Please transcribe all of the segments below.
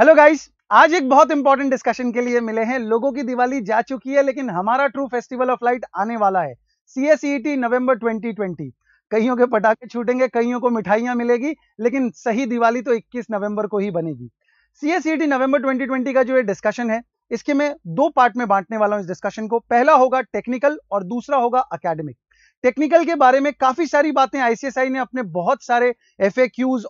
hello guys आज एक बहुत इंपॉर्टेंट डिस्कशन के लिए मिले हैं लोगों की दिवाली जा चुकी है लेकिन हमारा ट्रू फेस्टिवल ऑफ लाइट आने वाला है सीएसईटी नवंबर 2020 कईयों के पटाखे छूटेंगे कईयों को मिठाइयां मिलेगी लेकिन सही दिवाली तो 21 नवंबर को ही बनेगी सीएसईटी नवंबर 2020 का जो ये डिस्कशन है इसके मैं दो पार्ट में बांटने वाला हूं इस डिस्कशन को पहला होगा टेक्निकल और दूसरा होगा अकेडमिक टेक्निकल के बारे में काफी सारी बातें आईसीएसआई ने अपने बहुत सारे एफ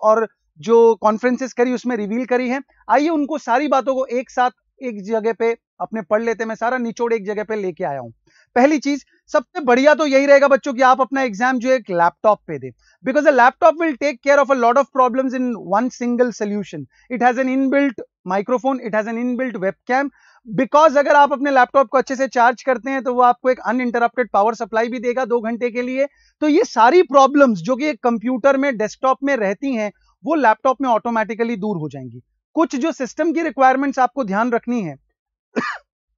और जो कॉन्फ्रेंसेस करी उसमें रिवील करी है आइए उनको सारी बातों को एक साथ एक जगह पे अपने पढ़ लेते मैं सारा निचोड़ एक जगह पे लेके आया हूं पहली चीज सबसे बढ़िया तो यही रहेगा बच्चों कि आप अपना एग्जाम जो एक लैपटॉप पे दे because a laptop will take care of a lot of problem in one single solution it has an built microphone it has an inbuilt webcam because अगर आप अपने लैपटॉप को अच्छे से चार्ज करते हैं तो वो आपको एक अनइंटरप्टेड पावर सप्लाई भी देगा दो घंटे के लिए तो ये सारी प्रॉब्लम्स जो कि एक कंप्यूटर में डेस्कटॉप में रहती हैं वो लैपटॉप में ऑटोमेटिकली दूर हो जाएंगी कुछ जो सिस्टम की रिक्वायरमेंट्स आपको ध्यान रखनी है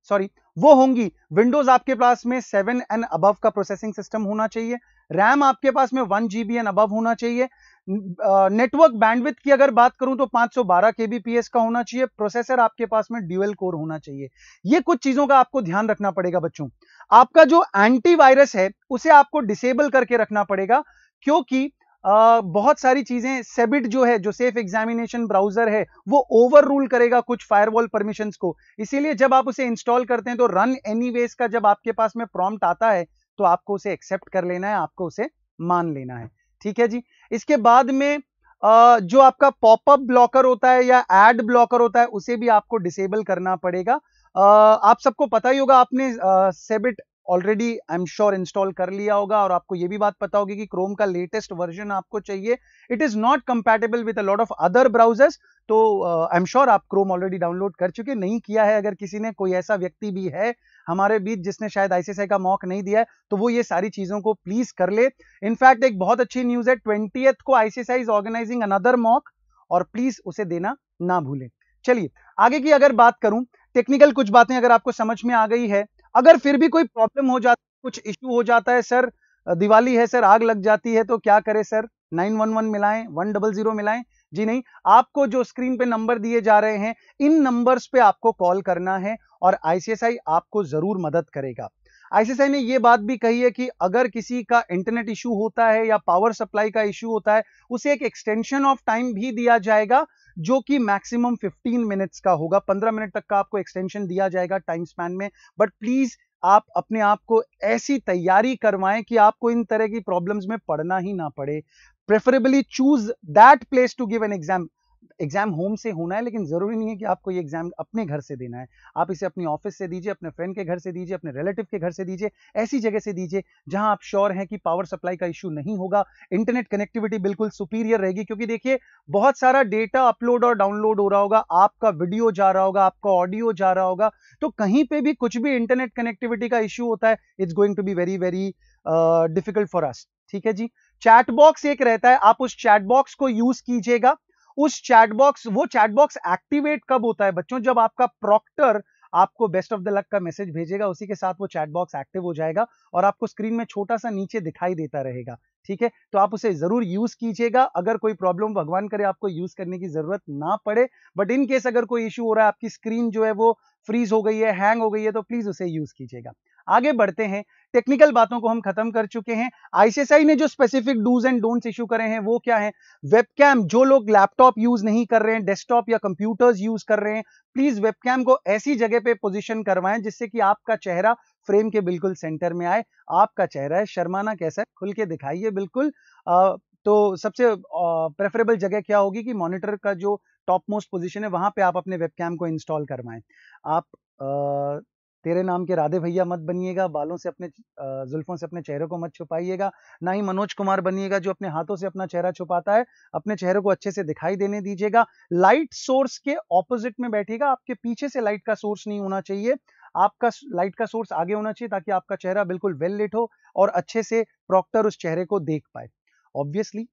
सॉरी वो होंगी विंडोज आपके पास में सेवन एंड अबव का प्रोसेसिंग सिस्टम होना चाहिए रैम आपके पास में one G B and above होना चाहिए नेटवर्क बैंडविथ की अगर बात करूं तो 512 kbps का होना चाहिए प्रोसेसर आपके पास में ड्यूएल कोर होना चाहिए ये कुछ चीजों का आपको ध्यान रखना पड़ेगा बच्चों आपका जो एंटीवायरस है उसे आपको डिसेबल करके रखना पड़ेगा क्योंकि आ, बहुत सारी चीजें सेबिट जो है जो सेफ एग्जामिनेशन ब्राउजर है वो ओवर रूल करेगा कुछ फायरवॉल परमिशन को इसीलिए जब आप उसे इंस्टॉल करते हैं तो रन एनी का जब आपके पास में प्रॉम्प्ट आता है तो आपको उसे एक्सेप्ट कर लेना है आपको उसे मान लेना है ठीक है जी इसके बाद में आ, जो आपका पॉपअप ब्लॉकर होता है या एड ब्लॉकर होता है उसे भी आपको डिसेबल करना पड़ेगा आ, आप सबको पता ही होगा आपने सेबिट already I am sure install कर लिया होगा और आपको ये भी बात पता होगी कि क्रोम का लेटेस्ट वर्जन आपको चाहिए it is not compatible with a lot of other browsers तो आई एम श्योर आप क्रोम ऑलरेडी डाउनलोड कर चुके नहीं किया है अगर किसी ने कोई ऐसा व्यक्ति भी है हमारे बीच जिसने शायद आईसीआई का मॉक नहीं दिया है तो वो ये सारी चीजों को प्लीज कर ले इनफैक्ट एक बहुत अच्छी न्यूज है ट्वेंटी को ICI is organising another mock और प्लीज उसे देना ना भूलें चलिए आगे की अगर बात करूं टेक्निकल कुछ बातें अगर आपको समझ में आ गई है अगर फिर भी कोई प्रॉब्लम हो है कुछ इश्यू हो जाता है सर दिवाली है सर आग लग जाती है तो क्या करें सर 911 मिलाएं जीरो मिलाएं जी नहीं आपको जो स्क्रीन पे नंबर दिए जा रहे हैं इन नंबर्स पे आपको कॉल करना है और आईसीएसआई आपको जरूर मदद करेगा आईसीसीआई ने यह बात भी कही है कि अगर किसी का इंटरनेट इशू होता है या पावर सप्लाई का इशू होता है उसे एक एक्सटेंशन ऑफ टाइम भी दिया जाएगा जो कि मैक्सिमम 15 मिनट्स का होगा 15 मिनट तक का आपको एक्सटेंशन दिया जाएगा टाइम स्पैन में बट प्लीज आप अपने आप को ऐसी तैयारी करवाएं कि आपको इन तरह की प्रॉब्लम्स में पढ़ना ही ना पड़े preferably choose that place to give an exam exam home से होना है लेकिन ज़रूरी नहीं है कि आपको ये एग्जाम अपने घर से देना है आप इसे अपनी ऑफिस से दीजिए अपने फ्रेंड के घर से दीजिए अपने रिलेटिव के घर से दीजिए ऐसी जगह से दीजिए जहां आप श्योर हैं कि पावर सप्लाई का इश्यू नहीं होगा इंटरनेट कनेक्टिविटी बिल्कुल सुपीरियर रहेगी क्योंकि देखिए बहुत सारा डेटा अपलोड और डाउनलोड हो रहा होगा आपका वीडियो जा रहा होगा आपका ऑडियो जा रहा होगा तो कहीं पर भी कुछ भी इंटरनेट कनेक्टिविटी का इश्यू होता है it's going to be very very difficult for us ठीक है जी चैट बॉक्स एक रहता है आप उस चैट बॉक्स को यूज कीजिएगा उस चैटबॉक्स वो चैटबॉक्स एक्टिवेट कब होता है बच्चों जब आपका प्रॉक्टर आपको बेस्ट ऑफ द लक का मैसेज भेजेगा उसी के साथ वो चैटबॉक्स एक्टिव हो जाएगा और आपको स्क्रीन में छोटा सा नीचे दिखाई देता रहेगा ठीक है तो आप उसे जरूर यूज कीजिएगा अगर कोई प्रॉब्लम भगवान करे आपको यूज करने की जरूरत ना पड़े बट इन केस अगर कोई इश्यू हो रहा है आपकी स्क्रीन जो है वो फ्रीज हो गई है हैंग हो गई है तो प्लीज उसे यूज कीजिएगा आगे बढ़ते हैं टेक्निकल बातों को हम खत्म कर चुके हैं आईसीएसआई ने जो specific dos and don'ts issue करे हैं वो क्या है वेबकैम जो लोग लैपटॉप यूज नहीं कर रहे हैं डेस्कटॉप या कंप्यूटर्स यूज कर रहे हैं प्लीज वेबकैम को ऐसी जगह पे पोजीशन करवाएं जिससे कि आपका चेहरा फ्रेम के बिल्कुल सेंटर में आए आपका चेहरा है शर्माना कैसा है खुल के दिखाइए बिल्कुल आ, तो सबसे प्रेफरेबल जगह क्या होगी कि मॉनिटर का जो टॉप मोस्ट पोजिशन है वहां पर आप अपने वेबकैम को इंस्टॉल करवाएं आप आ, तेरे नाम के राधे भैया मत बनिएगा बालों से अपने जुल्फों से अपने चेहरे को मत छुपाइएगा ना ही मनोज कुमार बनिएगा जो अपने हाथों से अपना चेहरा छुपाता है अपने चेहरे को अच्छे से दिखाई देने दीजिएगा लाइट सोर्स के ऑपोजिट में बैठेगा आपके पीछे से लाइट का सोर्स नहीं होना चाहिए आपका लाइट का सोर्स आगे होना चाहिए ताकि आपका चेहरा बिल्कुल वेल लिट हो और अच्छे से प्रॉक्टर उस चेहरे को देख पाए ऑब्वियसली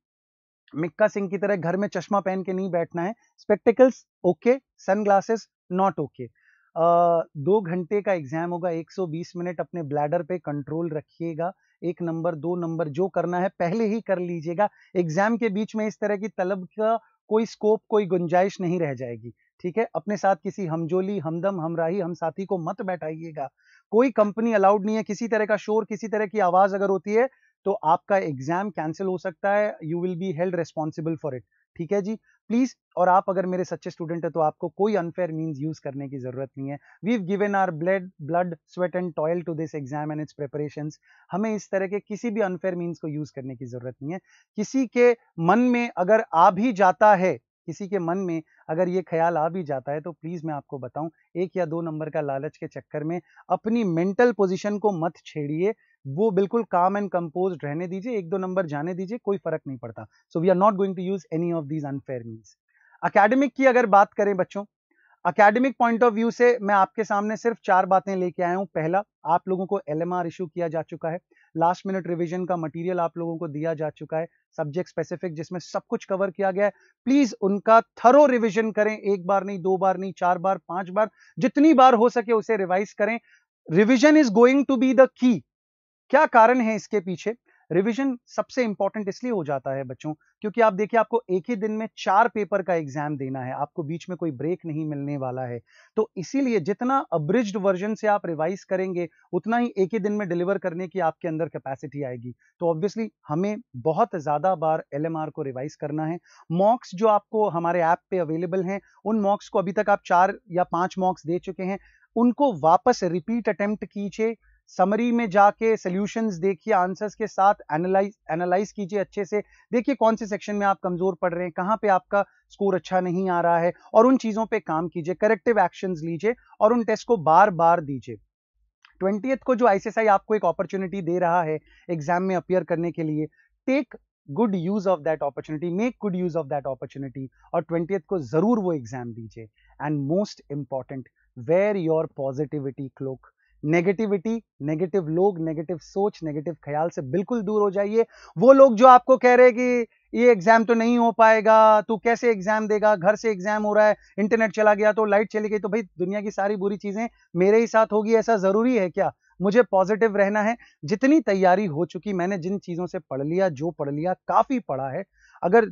मिक्का सिंह की तरह घर में चश्मा पहन के नहीं बैठना है spectacles okay sunglasses not okay दो घंटे का एग्ज़ाम होगा 120 मिनट अपने ब्लैडर पे कंट्रोल रखिएगा एक नंबर दो नंबर जो करना है पहले ही कर लीजिएगा एग्ज़ाम के बीच में इस तरह की तलब का कोई स्कोप कोई गुंजाइश नहीं रह जाएगी ठीक है अपने साथ किसी हमजोली हमदम हमराही हम साथी को मत बैठाइएगा कोई कंपनी अलाउड नहीं है किसी तरह का शोर किसी तरह की आवाज़ अगर होती है तो आपका एग्ज़ाम कैंसिल हो सकता है you will be held responsible for it ठीक है जी प्लीज और आप अगर मेरे सच्चे स्टूडेंट हैं तो आपको कोई अनफेयर मीन्स यूज करने की जरूरत नहीं है we have given our blood blood sweat and toil to this exam and its preparation हमें इस तरह के किसी भी अनफेयर मीन्स को यूज करने की जरूरत नहीं है किसी के मन में अगर आ भी जाता है किसी के मन में अगर ये ख्याल आ भी जाता है तो प्लीज़ मैं आपको बताऊं एक या दो नंबर का लालच के चक्कर में अपनी मेंटल पोजीशन को मत छेड़िए वो बिल्कुल काम एंड कंपोज रहने दीजिए एक दो नंबर जाने दीजिए कोई फर्क नहीं पड़ता so we are not going to use any of these unfair means academic की अगर बात करें बच्चों अकेडमिक पॉइंट ऑफ व्यू से मैं आपके सामने सिर्फ चार बातें लेके आया हूं पहला आप लोगों को एल एम इशू किया जा चुका है लास्ट मिनट रिवीजन का मटेरियल आप लोगों को दिया जा चुका है सब्जेक्ट स्पेसिफिक जिसमें सब कुछ कवर किया गया है प्लीज उनका थरो रिवीजन करें एक बार नहीं दो बार नहीं चार बार पांच बार जितनी बार हो सके उसे रिवाइज करें revision is going to be the key क्या कारण है इसके पीछे रिवीजन सबसे इंपॉर्टेंट इसलिए हो जाता है बच्चों क्योंकि आप देखिए आपको एक ही दिन में चार पेपर का एग्जाम देना है आपको बीच में कोई ब्रेक नहीं मिलने वाला है तो इसीलिए जितना अब्रिज वर्जन से आप रिवाइज करेंगे उतना ही एक ही दिन में डिलीवर करने की आपके अंदर कैपेसिटी आएगी तो ऑब्वियसली हमें बहुत ज़्यादा बार एल को रिवाइज करना है मॉक्स जो आपको हमारे ऐप पे अवेलेबल हैं उन मॉक्स को अभी तक आप चार या पांच मॉक्स दे चुके हैं उनको वापस रिपीट अटेम्प्ट कीजिए समरी में जाके सोल्यूशन देखिए आंसर्स के साथ एनालाइज एनालाइज कीजिए अच्छे से देखिए कौन से सेक्शन में आप कमज़ोर पड़ रहे हैं कहाँ पे आपका स्कोर अच्छा नहीं आ रहा है और उन चीज़ों पे काम कीजिए करेक्टिव एक्शंस लीजिए और उन टेस्ट को बार बार दीजिए ट्वेंटी को जो आई आपको एक अपॉर्चुनिटी दे रहा है एग्जाम में अपियर करने के लिए take good use of that opportunity make good use of that opportunity और ट्वेंटी को जरूर वो एग्जाम दीजिए and most important wear your positivity cloak negativity negative लोग नेगेटिव सोच नेगेटिव ख्याल से बिल्कुल दूर हो जाइए वो लोग जो आपको कह रहे हैं कि ये एग्जाम तो नहीं हो पाएगा तू कैसे एग्जाम देगा घर से एग्जाम हो रहा है इंटरनेट चला गया तो लाइट चली गई तो भाई दुनिया की सारी बुरी चीजें मेरे ही साथ होगी ऐसा जरूरी है क्या मुझे पॉजिटिव रहना है जितनी तैयारी हो चुकी मैंने जिन चीजों से पढ़ लिया जो पढ़ लिया काफी पढ़ा है अगर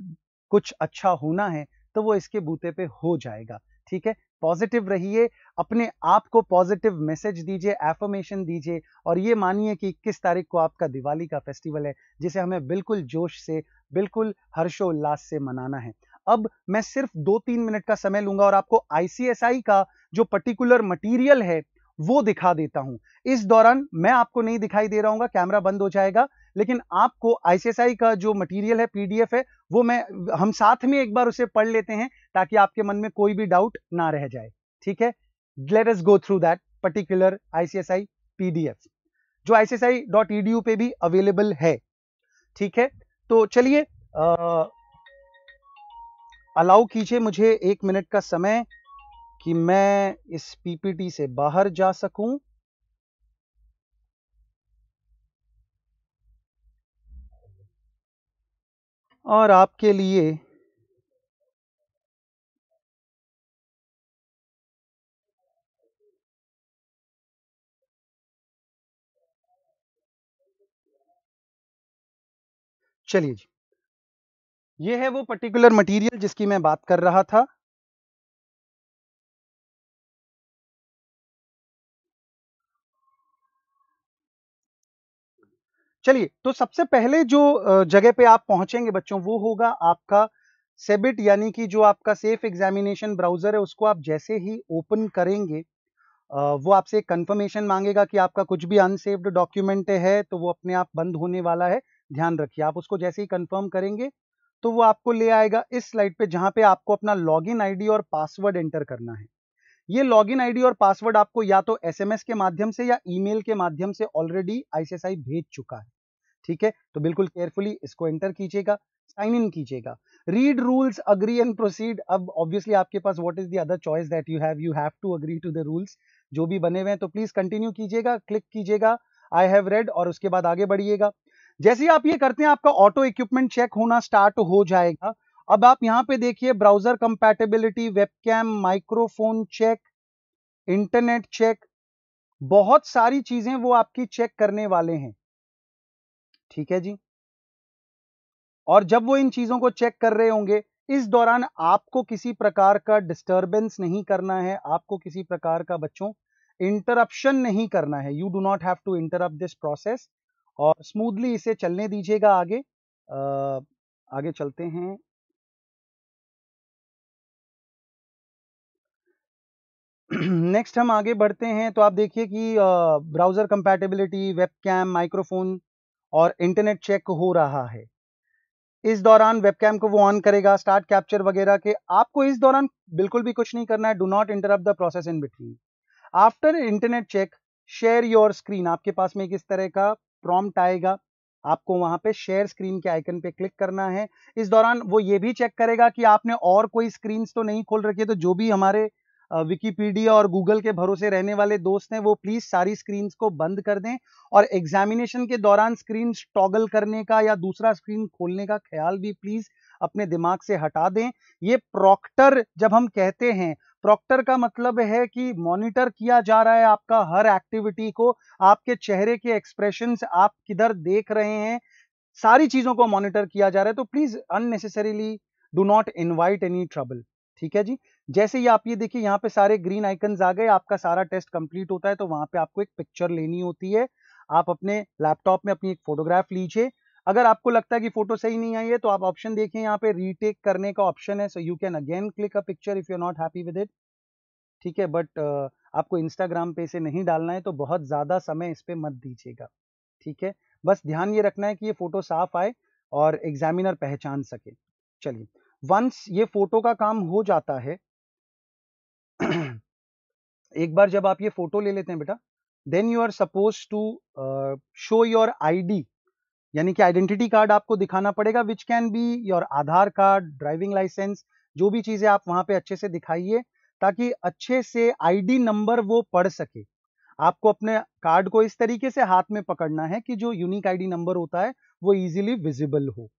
कुछ अच्छा होना है तो वो इसके बूते पे हो जाएगा ठीक है पॉजिटिव रहिए अपने आप को पॉजिटिव मैसेज दीजिए एफर्मेशन दीजिए और ये मानिए कि इक्कीस तारीख को आपका दिवाली का फेस्टिवल है जिसे हमें बिल्कुल जोश से बिल्कुल हर्षोल्लास से मनाना है अब मैं सिर्फ दो तीन मिनट का समय लूंगा और आपको आईसीएसआई का जो पर्टिकुलर मटीरियल है वो दिखा देता हूं इस दौरान मैं आपको नहीं दिखाई दे रहा हूँ कैमरा बंद हो जाएगा लेकिन आपको आईसीएसआई का जो मटेरियल है पीडीएफ है वो मैं हम साथ में एक बार उसे पढ़ लेते हैं ताकि आपके मन में कोई भी डाउट ना रह जाए ठीक है let's go through that particular ICSI PDF जो आईसीएसआई डॉट ईडीयू पे भी अवेलेबल है ठीक है तो चलिए अलाउ कीजिए मुझे एक मिनट का समय कि मैं इस पीपीटी से बाहर जा सकूं और आपके लिए चलिए जी ये है वो पर्टिकुलर मटेरियल जिसकी मैं बात कर रहा था चलिए तो सबसे पहले जो जगह पे आप पहुंचेंगे बच्चों वो होगा आपका सेबिट यानी कि जो आपका सेफ एग्जामिनेशन ब्राउजर है उसको आप जैसे ही ओपन करेंगे वो आपसे कंफर्मेशन मांगेगा कि आपका कुछ भी अनसेव्ड डॉक्यूमेंट है तो वो अपने आप बंद होने वाला है ध्यान रखिए आप उसको जैसे ही कंफर्म करेंगे तो वो आपको ले आएगा इस स्लाइड पे जहां पे आपको अपना लॉगिन आईडी और पासवर्ड एंटर करना है ये लॉगिन आईडी और पासवर्ड आपको या तो एसएमएस के माध्यम से या ईमेल के माध्यम से ऑलरेडी आईसीएसआई भेज चुका है ठीक है तो बिल्कुल केयरफुली इसको एंटर कीजिएगा साइन इन कीजिएगा read rules agree and proceed अब ऑब्वियसली आपके पास what is the other choice that you have you have to agree to the rules जो भी बने हुए हैं तो प्लीज कंटिन्यू कीजिएगा क्लिक कीजिएगा आई हैव रेड और उसके बाद आगे बढ़िएगा जैसे ही आप ये करते हैं आपका ऑटो इक्विपमेंट चेक होना स्टार्ट हो जाएगा अब आप यहां पे देखिए browser compatibility webcam microphone check internet check बहुत सारी चीजें वो आपकी चेक करने वाले हैं ठीक है जी और जब वो इन चीजों को चेक कर रहे होंगे इस दौरान आपको किसी प्रकार का डिस्टरबेंस नहीं करना है आपको किसी प्रकार का बच्चों इंटरप्शन नहीं करना है you do not have to interrupt this process और स्मूथली इसे चलने दीजिएगा आगे आ, आगे चलते हैं नेक्स्ट हम आगे बढ़ते हैं तो आप देखिए कि ब्राउज़र कंपैटिबिलिटी वेबकैम माइक्रोफोन और इंटरनेट चेक हो रहा है इस दौरान वेबकैम को वो ऑन करेगा स्टार्ट कैप्चर वगैरह के आपको इस दौरान बिल्कुल भी कुछ नहीं करना है do not interrupt the process in between after internet check share your screen आपके पास में एक इस तरह का प्रॉम्प्ट आएगा आपको वहां पे शेयर स्क्रीन के आइकन पे क्लिक करना है इस दौरान वो ये भी चेक करेगा कि आपने और कोई स्क्रीन तो नहीं खोल रखी है तो जो भी हमारे विकीपीडिया और गूगल के भरोसे रहने वाले दोस्त हैं वो प्लीज़ सारी स्क्रीन को बंद कर दें और एग्जामिनेशन के दौरान स्क्रीन टॉगल करने का या दूसरा स्क्रीन खोलने का ख्याल भी प्लीज़ अपने दिमाग से हटा दें ये प्रॉक्टर जब हम कहते हैं प्रॉक्टर का मतलब है कि मॉनिटर किया जा रहा है आपका हर एक्टिविटी को आपके चेहरे के एक्सप्रेशन आप किधर देख रहे हैं सारी चीज़ों को मॉनिटर किया जा रहा है तो please unnecessarily do not invite any trouble ठीक है जी जैसे ही आप ये देखिए यहाँ पे सारे ग्रीन आइकन्स आ गए आपका सारा टेस्ट कंप्लीट होता है तो वहां पे आपको एक पिक्चर लेनी होती है आप अपने लैपटॉप में अपनी एक फोटोग्राफ लीजिए अगर आपको लगता है कि फोटो सही नहीं आई है तो आप ऑप्शन देखिए यहाँ पे रीटेक करने का ऑप्शन है so you can again click a picture if you are not happy with it ठीक है बट आपको इंस्टाग्राम पे इसे नहीं डालना है तो बहुत ज़्यादा समय इस पर मत दीजिएगा ठीक है बस ध्यान ये रखना है कि ये फोटो साफ आए और एग्जामिनर पहचान सके चलिए वंस ये फोटो का काम हो जाता है एक बार जब आप ये फोटो ले लेते हैं बेटा then you are suppose to show your ID यानी कि आइडेंटिटी कार्ड आपको दिखाना पड़ेगा which can be your Aadhaar card driving licence जो भी चीज़ें आप वहां पे अच्छे से दिखाइए ताकि अच्छे से आईडी नंबर वो पढ़ सके आपको अपने कार्ड को इस तरीके से हाथ में पकड़ना है कि जो यूनिक आईडी नंबर होता है वो इजीली विजिबल हो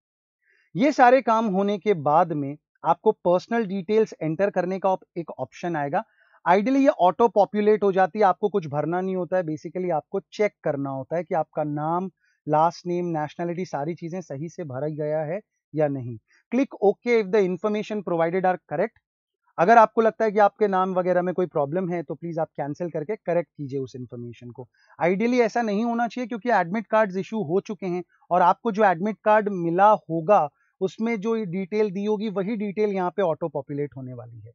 ये सारे काम होने के बाद में आपको पर्सनल डिटेल्स एंटर करने का एक ऑप्शन आएगा आइडियली ये ऑटो पॉपुलेट हो जाती है आपको कुछ भरना नहीं होता है बेसिकली आपको चेक करना होता है कि आपका नाम लास्ट नेम नेशनैलिटी सारी चीज़ें सही से भरा गया है या नहीं click okay if the information provided are correct अगर आपको लगता है कि आपके नाम वगैरह में कोई प्रॉब्लम है तो प्लीज़ आप कैंसिल करके करेक्ट कीजिए उस इन्फॉर्मेशन को आइडियली ऐसा नहीं होना चाहिए क्योंकि एडमिट कार्ड्स इशू हो चुके हैं और आपको जो एडमिट कार्ड मिला होगा उसमें जो डिटेल दी होगी वही डिटेल यहाँ पे ऑटो पॉपुलेट होने वाली है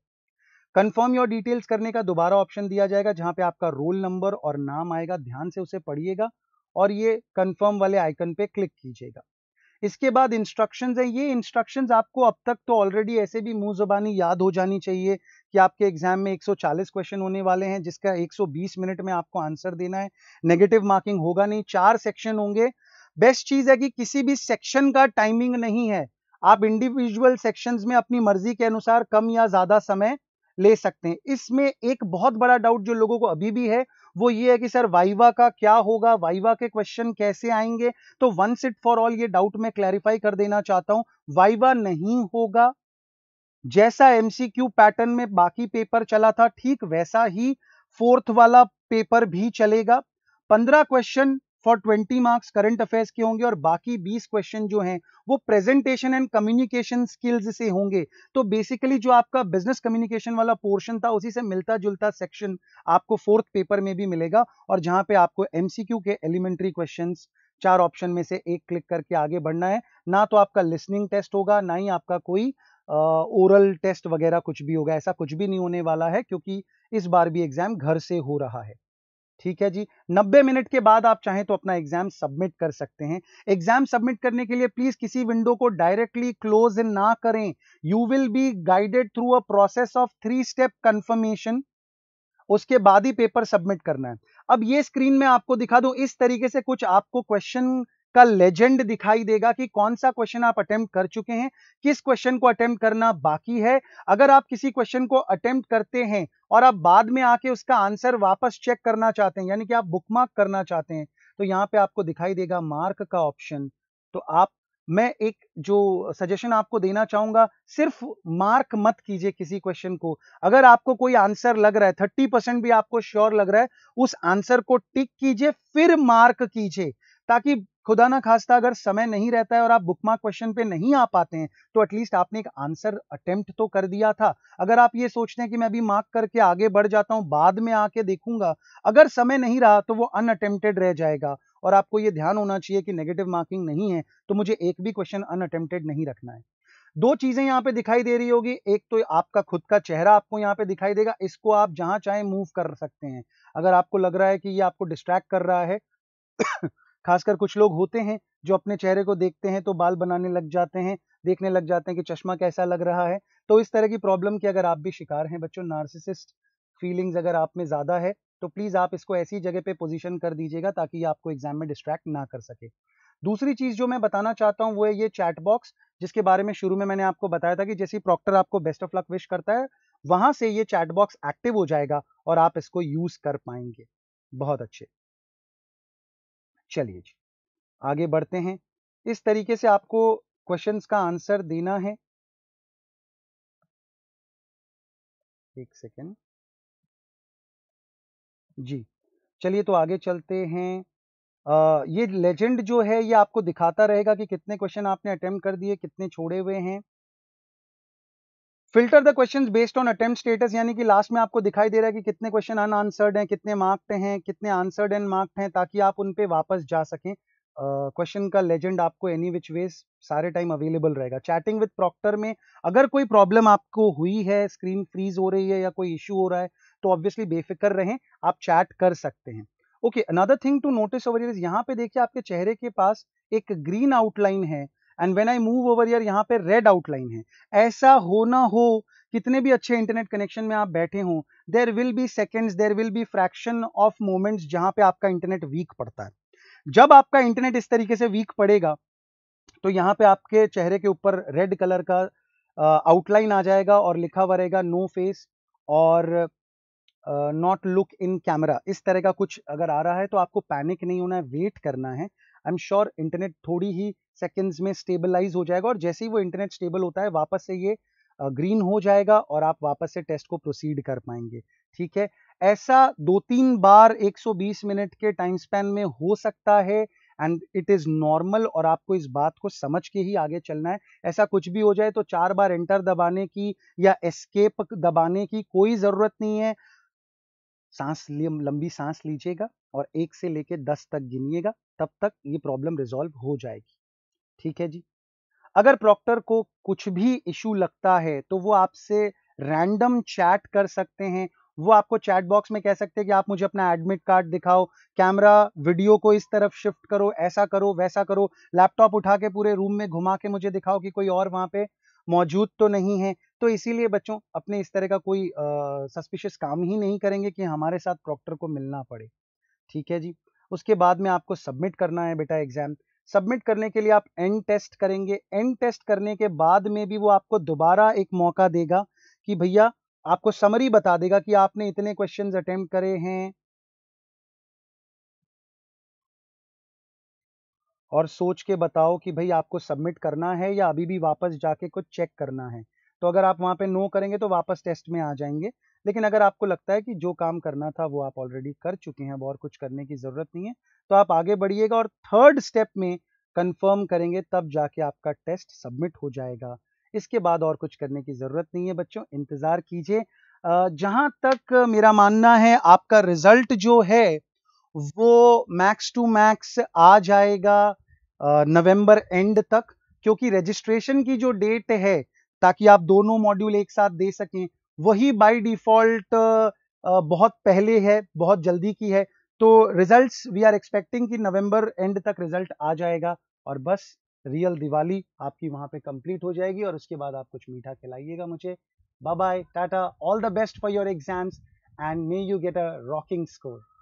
कंफर्म योर डिटेल्स करने का दोबारा ऑप्शन दिया जाएगा जहाँ पे आपका रोल नंबर और नाम आएगा ध्यान से उसे पढ़िएगा और ये कंफर्म वाले आइकन पे क्लिक कीजिएगा इसके बाद इंस्ट्रक्शन है ये इंस्ट्रक्शंस आपको अब तक तो ऑलरेडी ऐसे भी मुंह जबानी याद हो जानी चाहिए कि आपके एग्जाम में 140 क्वेश्चन होने वाले हैं जिसका 120 मिनट में आपको आंसर देना है नेगेटिव मार्किंग होगा नहीं चार सेक्शन होंगे बेस्ट चीज है कि किसी भी सेक्शन का टाइमिंग नहीं है आप इंडिविजुअल सेक्शंस में अपनी मर्जी के अनुसार कम या ज़्यादा समय ले सकते हैं इसमें एक बहुत बड़ा डाउट जो लोगों को अभी भी है वो ये है कि सर वाइवा का क्या होगा वाइवा के क्वेश्चन कैसे आएंगे तो वन सिट फॉर ऑल ये डाउट मैं क्लैरिफाई कर देना चाहता हूं वाइवा नहीं होगा जैसा एमसीक्यू पैटर्न में बाकी पेपर चला था ठीक वैसा ही फोर्थ वाला पेपर भी चलेगा पंद्रह question for twenty marks current affairs के होंगे और बाकी बीस क्वेश्चन जो हैं वो प्रेजेंटेशन एंड कम्युनिकेशन स्किल्स से होंगे तो बेसिकली जो आपका बिजनेस कम्युनिकेशन वाला पोर्शन था उसी से मिलता जुलता सेक्शन आपको फोर्थ पेपर में भी मिलेगा और जहां पे आपको एमसीक्यू के एलिमेंट्री क्वेश्चन चार ऑप्शन में से एक क्लिक करके आगे बढ़ना है ना तो आपका लिसनिंग टेस्ट होगा ना ही आपका कोई ओरल टेस्ट वगैरह कुछ भी होगा ऐसा कुछ भी नहीं होने वाला है क्योंकि इस बार भी एग्जाम घर से हो रहा है ठीक है जी 90 मिनट के बाद आप चाहें तो अपना एग्जाम सबमिट कर सकते हैं एग्जाम सबमिट करने के लिए प्लीज किसी विंडो को डायरेक्टली क्लोज ना करें you will be guided through a process of three step confirmation उसके बाद ही पेपर सबमिट करना है अब ये स्क्रीन में आपको दिखा दूं इस तरीके से कुछ आपको क्वेश्चन का लेजेंड दिखाई देगा कि कौन सा क्वेश्चन आप अटेम्प्ट कर चुके हैं किस क्वेश्चन को अटेम्प्ट करना बाकी है अगर आप किसी क्वेश्चन को अटेम्प्ट करते हैं और आप बाद में आके उसका आंसर वापस चेक करना चाहते हैं यानी कि आप बुकमार्क करना चाहते हैं तो यहाँ पे आपको दिखाई देगा मार्क का ऑप्शन तो आप मैं एक जो सजेशन आपको देना चाहूंगा सिर्फ मार्क मत कीजिए किसी क्वेश्चन को अगर आपको कोई आंसर लग रहा है थर्टी परसेंट भी आपको श्योर लग रहा है उस आंसर को टिक कीजिए फिर मार्क कीजिए ताकि खुदा ना खास्ता अगर समय नहीं रहता है और आप बुकमार्क क्वेश्चन पे नहीं आ पाते हैं तो एटलीस्ट आपने एक आंसर अटेम्प्ट तो कर दिया था अगर आप ये सोचते हैं कि मैं अभी मार्क करके आगे बढ़ जाता हूँ बाद में आके देखूंगा अगर समय नहीं रहा तो वो अनअटेम्प्टेड रह जाएगा और आपको ये ध्यान होना चाहिए कि नेगेटिव मार्किंग नहीं है तो मुझे एक भी क्वेश्चन अनअटेम्प्टेड नहीं रखना है दो चीजें यहाँ पे दिखाई दे रही होगी एक तो आपका खुद का चेहरा आपको यहाँ पे दिखाई देगा इसको आप जहां चाहे मूव कर सकते हैं अगर आपको लग रहा है कि ये आपको डिस्ट्रैक्ट कर रहा है खासकर कुछ लोग होते हैं जो अपने चेहरे को देखते हैं तो बाल बनाने लग जाते हैं देखने लग जाते हैं कि चश्मा कैसा लग रहा है तो इस तरह की प्रॉब्लम की अगर आप भी शिकार हैं बच्चों नार्सिसिस्ट फीलिंग्स अगर आप में ज़्यादा है तो प्लीज़ आप इसको ऐसी जगह पे पोजीशन कर दीजिएगा ताकि ये आपको एग्जाम में डिस्ट्रैक्ट ना कर सके दूसरी चीज़ जो मैं बताना चाहता हूँ वो है ये चैट बॉक्स जिसके बारे में शुरू में मैंने आपको बताया था कि जैसे प्रॉक्टर आपको बेस्ट ऑफ लक विश करता है वहाँ से ये चैट बॉक्स एक्टिव हो जाएगा और आप इसको यूज़ कर पाएंगे बहुत अच्छे चलिए जी आगे बढ़ते हैं इस तरीके से आपको क्वेश्चन का आंसर देना है एक सेकेंड जी चलिए तो आगे चलते हैं आ, ये लेजेंड जो है ये आपको दिखाता रहेगा कि कितने क्वेश्चन आपने अटेम्प्ट कर दिए कितने छोड़े हुए हैं filter the question based on attempt status यानी कि लास्ट में आपको दिखाई दे रहा है कि कितने क्वेश्चन अन आंसर्ड हैं कितने मार्क्ड हैं कितने आंसर्ड एंड मार्क्ड हैं ताकि आप उन पे वापस जा सकें क्वेश्चन uh, का लेजेंड आपको एनी विच वेज सारे टाइम अवेलेबल रहेगा चैटिंग विद प्रॉक्टर में अगर कोई प्रॉब्लम आपको हुई है स्क्रीन फ्रीज हो रही है या कोई इश्यू हो रहा है तो ऑब्वियसली बेफिक्र रहें आप चैट कर सकते हैं okay another thing to notice over यहाँ पे देखिए आपके चेहरे के पास एक ग्रीन आउटलाइन है and when I move over here यहाँ पे रेड आउटलाइन है ऐसा हो ना हो कितने भी अच्छे इंटरनेट कनेक्शन में आप बैठे हों there will be seconds there will be fraction of moments जहाँ पे आपका इंटरनेट वीक पड़ता है जब आपका इंटरनेट इस तरीके से वीक पड़ेगा तो यहाँ पे आपके चेहरे के ऊपर रेड कलर का आउटलाइन आ जाएगा और लिखा हुआ रहेगा नो फेस और नॉट लुक इन कैमरा इस तरह का कुछ अगर आ रहा है तो आपको पैनिक नहीं होना है वेट करना है आई एम श्योर इंटरनेट थोड़ी ही सेकेंड्स में स्टेबलाइज हो जाएगा और जैसे ही वो इंटरनेट स्टेबल होता है वापस से ये ग्रीन हो जाएगा और आप वापस से टेस्ट को प्रोसीड कर पाएंगे ठीक है ऐसा दो तीन बार 120 मिनट के टाइम स्पैन में हो सकता है एंड इट इज़ नॉर्मल और आपको इस बात को समझ के ही आगे चलना है ऐसा कुछ भी हो जाए तो चार बार एंटर दबाने की या एस्केप दबाने की कोई ज़रूरत नहीं है सांस लंबी सांस लीजिएगा और एक से लेके दस तक गिनिएगा तब तक ये प्रॉब्लम रिजॉल्व हो जाएगी ठीक है जी अगर प्रॉक्टर को कुछ भी इशू लगता है तो वो आपसे रैंडम चैट कर सकते हैं वो आपको चैट बॉक्स में कह सकते हैं कि आप मुझे अपना एडमिट कार्ड दिखाओ कैमरा वीडियो को इस तरफ शिफ्ट करो ऐसा करो वैसा करो लैपटॉप उठा के पूरे रूम में घुमा के मुझे दिखाओ कि कोई और वहाँ पे मौजूद तो नहीं है तो इसीलिए बच्चों अपने इस तरह का कोई सस्पिशियस काम ही नहीं करेंगे कि हमारे साथ प्रॉक्टर को मिलना पड़े ठीक है जी उसके बाद में आपको सबमिट करना है बेटा एग्जाम सबमिट करने के लिए आप एंड टेस्ट करेंगे एंड टेस्ट करने के बाद में भी वो आपको दोबारा एक मौका देगा कि भैया आपको समरी बता देगा कि आपने इतने क्वेश्चन अटेम्प्ट करे हैं और सोच के बताओ कि भाई आपको सबमिट करना है या अभी भी वापस जाके कुछ चेक करना है तो अगर आप वहाँ पे नो करेंगे तो वापस टेस्ट में आ जाएंगे लेकिन अगर आपको लगता है कि जो काम करना था वो आप ऑलरेडी कर चुके हैं अब और कुछ करने की ज़रूरत नहीं है तो आप आगे बढ़िएगा और थर्ड स्टेप में कंफर्म करेंगे तब जाके आपका टेस्ट सबमिट हो जाएगा इसके बाद और कुछ करने की ज़रूरत नहीं है बच्चों इंतज़ार कीजिए जहाँ तक मेरा मानना है आपका रिजल्ट जो है वो मैक्स टू मैक्स आ जाएगा नवंबर एंड तक क्योंकि रजिस्ट्रेशन की जो डेट है ताकि आप दोनों मॉड्यूल एक साथ दे सकें वही बाय डिफॉल्ट बहुत पहले है बहुत जल्दी की है तो रिजल्ट्स वी आर एक्सपेक्टिंग कि नवंबर एंड तक रिजल्ट आ जाएगा और बस रियल दिवाली आपकी वहां पे कंप्लीट हो जाएगी और उसके बाद आप कुछ मीठा खिलाइएगा मुझे bye bye tata all the best for your exams and may you get a rocking score